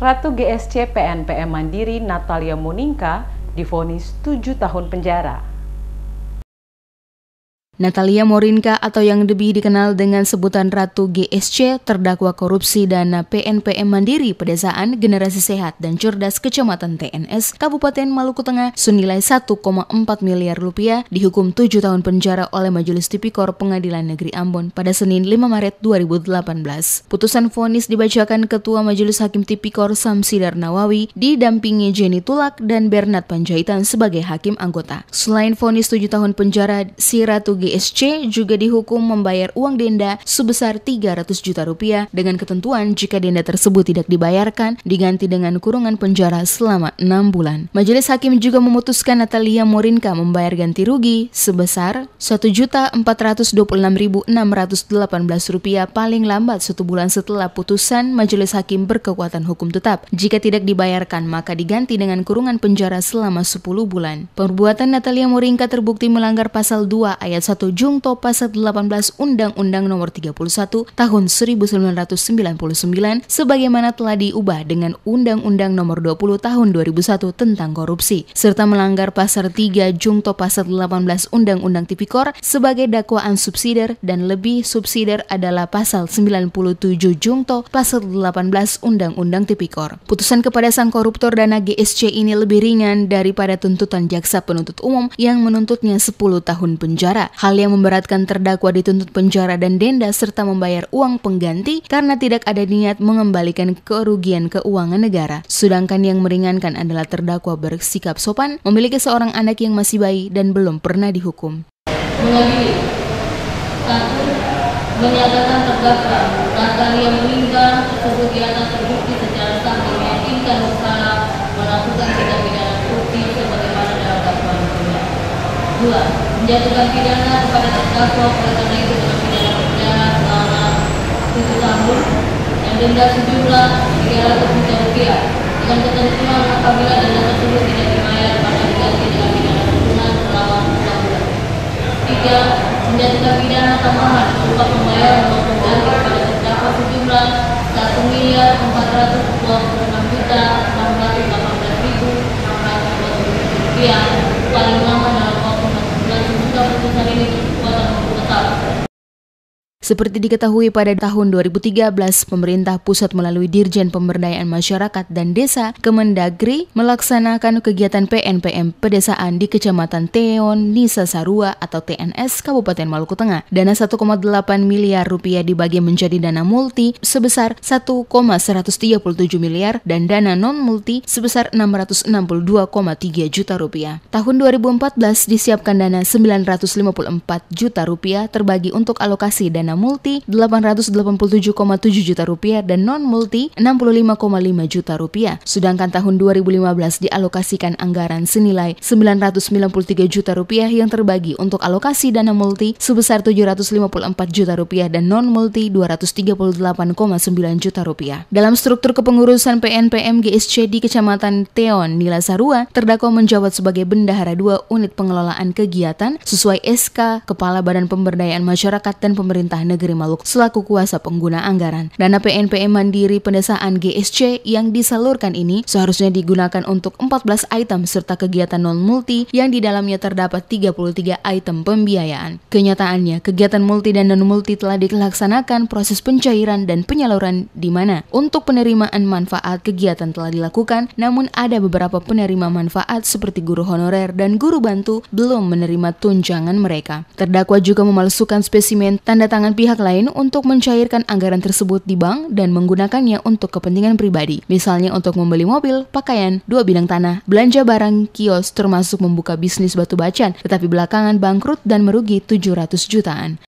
Ratu GSC PNPM Mandiri Natalia Muningka difonis 7 tahun penjara. Natalia Morinka atau yang lebih dikenal dengan sebutan Ratu GSC terdakwa korupsi dana PNPM Mandiri Pedesaan Generasi Sehat dan Cerdas Kecamatan TNS Kabupaten Maluku Tengah senilai 1,4 miliar rupiah dihukum 7 tahun penjara oleh Majelis Tipikor Pengadilan Negeri Ambon pada Senin 5 Maret 2018. Putusan vonis dibacakan Ketua Majelis Hakim Tipikor Samsidar Nawawi didampingi Jenny Tulak dan Bernard Panjaitan sebagai hakim anggota. Selain vonis 7 tahun penjara, si Ratu GSC SC juga dihukum membayar uang denda sebesar 300 juta rupiah dengan ketentuan jika denda tersebut tidak dibayarkan diganti dengan kurungan penjara selama 6 bulan. Majelis Hakim juga memutuskan Natalia Morinka membayar ganti rugi sebesar 1.426.618 rupiah paling lambat satu bulan setelah putusan Majelis Hakim berkekuatan hukum tetap. Jika tidak dibayarkan, maka diganti dengan kurungan penjara selama 10 bulan. Perbuatan Natalia Morinka terbukti melanggar pasal 2 ayat 1 Jungto pasal 18 Undang-Undang Nomor 31 Tahun 1999 sebagaimana telah diubah dengan Undang-Undang Nomor 20 Tahun 2001 tentang korupsi serta melanggar pasal 3 Jungto pasal 18 Undang-Undang Tipikor sebagai dakwaan subsidiar dan lebih subsidiar adalah pasal 97 Jungto pasal 18 Undang-Undang Tipikor. Putusan kepada sang koruptor dana GSC ini lebih ringan daripada tuntutan jaksa penuntut umum yang menuntutnya 10 tahun penjara. Hal yang memberatkan terdakwa dituntut penjara dan denda serta membayar uang pengganti karena tidak ada niat mengembalikan kerugian keuangan negara. Sedangkan yang meringankan adalah terdakwa bersikap sopan, memiliki seorang anak yang masih bayi dan belum pernah dihukum. Mengadili satu menyatakan terdakwa dia meninggal kerugian terbukti secara sah dan meyakinkan bersalah melakukan tindak pidana terbukti sebagaimana dalam dakwaan Dua, menjatuhkan pidana kepada terdakwa oleh karena itu dengan pidana penjara selama tujuh tahun yang denda sejumlah ratus juta rupiah dengan ketentuan apabila denda tersebut tidak dibayar maka diganti dengan pidana kurungan selama enam bulan. Tiga, menjatuhkan pidana tambahan berupa pembayaran uang pengganti kepada terdakwa sejumlah satu miliar empat ratus dua puluh enam juta enam ratus delapan belas ribu enam ratus 620 rupiah paling Thank you. Seperti diketahui pada tahun 2013, pemerintah pusat melalui Dirjen Pemberdayaan Masyarakat dan Desa Kemendagri melaksanakan kegiatan PNPM pedesaan di Kecamatan Teon, Nisa Sarua atau TNS, Kabupaten Maluku Tengah. Dana 1,8 miliar rupiah dibagi menjadi dana multi sebesar 1,137 miliar dan dana non-multi sebesar 662,3 juta rupiah. Tahun 2014 disiapkan dana 954 juta rupiah terbagi untuk alokasi dana multi 887,7 juta rupiah dan non multi 65,5 juta rupiah. Sedangkan tahun 2015 dialokasikan anggaran senilai 993 juta rupiah yang terbagi untuk alokasi dana multi sebesar 754 juta rupiah dan non multi 238,9 juta rupiah. Dalam struktur kepengurusan PNPM GSC di Kecamatan Teon, Nila Sarua, terdakwa menjawab sebagai bendahara dua unit pengelolaan kegiatan sesuai SK Kepala Badan Pemberdayaan Masyarakat dan Pemerintah Pemerintah Negeri Maluku selaku kuasa pengguna anggaran. Dana PNPM Mandiri Pendesaan GSC yang disalurkan ini seharusnya digunakan untuk 14 item serta kegiatan non-multi yang di dalamnya terdapat 33 item pembiayaan. Kenyataannya, kegiatan multi dan non-multi telah dilaksanakan proses pencairan dan penyaluran di mana untuk penerimaan manfaat kegiatan telah dilakukan, namun ada beberapa penerima manfaat seperti guru honorer dan guru bantu belum menerima tunjangan mereka. Terdakwa juga memalsukan spesimen tanda tangan dengan pihak lain untuk mencairkan anggaran tersebut di bank dan menggunakannya untuk kepentingan pribadi, misalnya untuk membeli mobil, pakaian, dua bidang tanah, belanja barang, kios, termasuk membuka bisnis batu bacan, tetapi belakangan bangkrut dan merugi 700 jutaan.